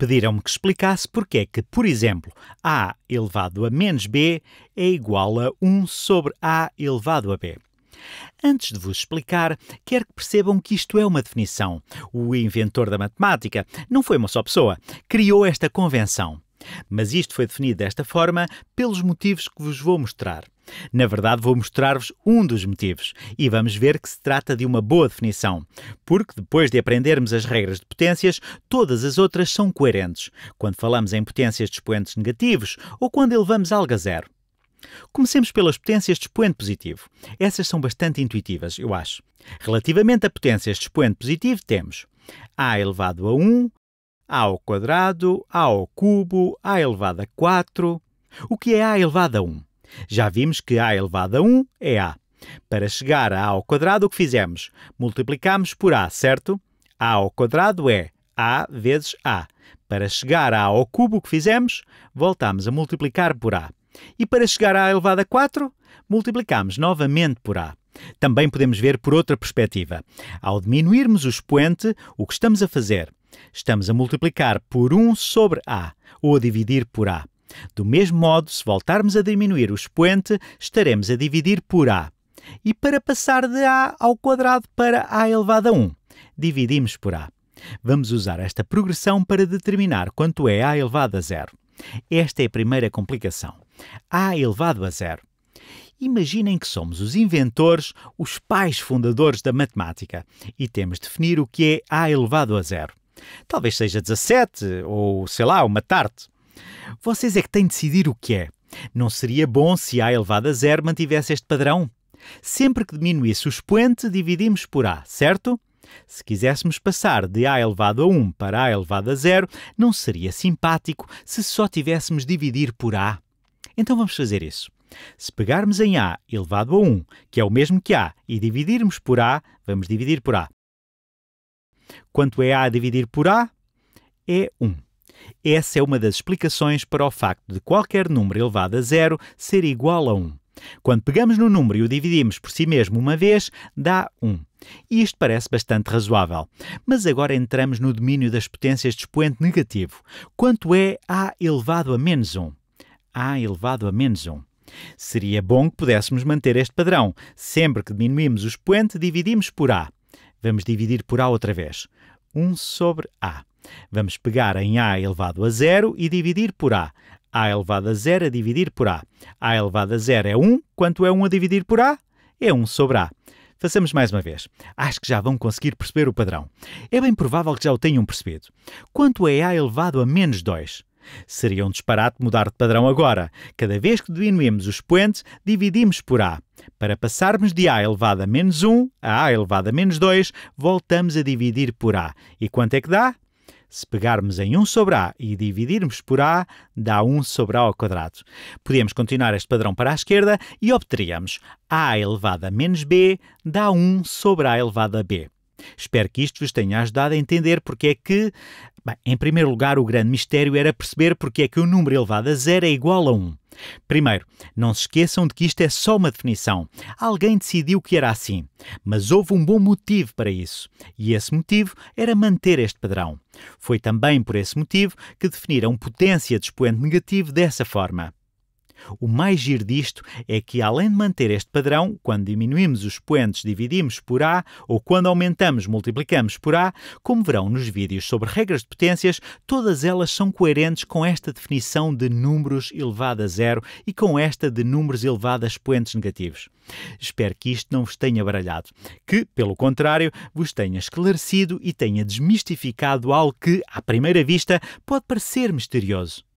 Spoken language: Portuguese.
Pediram-me que explicasse porque é que, por exemplo, a elevado a menos b é igual a 1 sobre a elevado a b. Antes de vos explicar, quero que percebam que isto é uma definição. O inventor da matemática não foi uma só pessoa, criou esta convenção. Mas isto foi definido desta forma pelos motivos que vos vou mostrar. Na verdade, vou mostrar-vos um dos motivos e vamos ver que se trata de uma boa definição, porque depois de aprendermos as regras de potências, todas as outras são coerentes, quando falamos em potências de expoentes negativos ou quando elevamos algo a zero. Comecemos pelas potências de expoente positivo. Essas são bastante intuitivas, eu acho. Relativamente a potências de expoente positivo, temos a elevado a 1, a ao quadrado, a ao cubo, a elevado a 4. O que é a elevado a 1? Já vimos que a elevado a 1 é a. Para chegar a a ao quadrado, o que fizemos? Multiplicamos por a, certo? a ao quadrado é a vezes a. Para chegar a ao cubo, o que fizemos? Voltamos a multiplicar por a. E para chegar a elevado a 4, multiplicamos novamente por a. Também podemos ver por outra perspectiva. Ao diminuirmos o expoente, o que estamos a fazer? Estamos a multiplicar por 1 sobre a, ou a dividir por a. Do mesmo modo, se voltarmos a diminuir o expoente, estaremos a dividir por a. E para passar de a ao quadrado para a elevado a 1, dividimos por a. Vamos usar esta progressão para determinar quanto é a elevado a zero. Esta é a primeira complicação. a elevado a zero. Imaginem que somos os inventores, os pais fundadores da matemática, e temos de definir o que é a elevado a zero. Talvez seja 17 ou, sei lá, uma tarde. Vocês é que têm de decidir o que é. Não seria bom se A elevado a zero mantivesse este padrão? Sempre que diminuísse o expoente, dividimos por A, certo? Se quiséssemos passar de A elevado a 1 para A elevado a 0, não seria simpático se só tivéssemos dividir por A. Então vamos fazer isso. Se pegarmos em A elevado a 1, que é o mesmo que A, e dividirmos por A, vamos dividir por A. Quanto é A dividir por A? É 1. Essa é uma das explicações para o facto de qualquer número elevado a zero ser igual a 1. Quando pegamos no número e o dividimos por si mesmo uma vez, dá 1. E isto parece bastante razoável. Mas agora entramos no domínio das potências de expoente negativo. Quanto é a elevado a menos 1? a elevado a menos 1. Seria bom que pudéssemos manter este padrão. Sempre que diminuímos o expoente, dividimos por a. Vamos dividir por a outra vez. 1 sobre a. Vamos pegar em a elevado a zero e dividir por a. a elevado a zero a é dividir por a. a elevado a zero é 1. Quanto é 1 a dividir por a? É 1 sobre a. Façamos mais uma vez. Acho que já vão conseguir perceber o padrão. É bem provável que já o tenham percebido. Quanto é a elevado a menos 2? Seria um disparate mudar de padrão agora. Cada vez que diminuímos o expoente, dividimos por A. Para passarmos de A elevado a menos 1 a A elevado a menos 2, voltamos a dividir por A. E quanto é que dá? Se pegarmos em 1 sobre a e dividirmos por a, dá 1 sobre a ao quadrado. Podíamos continuar este padrão para a esquerda e obteríamos a elevado a menos b dá 1 sobre a elevado a b. Espero que isto vos tenha ajudado a entender porque é que, bem, em primeiro lugar, o grande mistério era perceber porque é que o número elevado a zero é igual a 1. Primeiro, não se esqueçam de que isto é só uma definição. Alguém decidiu que era assim, mas houve um bom motivo para isso, e esse motivo era manter este padrão. Foi também por esse motivo que definiram potência de expoente negativo dessa forma. O mais giro disto é que, além de manter este padrão, quando diminuímos os expoentes, dividimos por A, ou quando aumentamos, multiplicamos por A, como verão nos vídeos sobre regras de potências, todas elas são coerentes com esta definição de números elevado a zero e com esta de números elevado a expoentes negativos. Espero que isto não vos tenha baralhado, que, pelo contrário, vos tenha esclarecido e tenha desmistificado algo que, à primeira vista, pode parecer misterioso.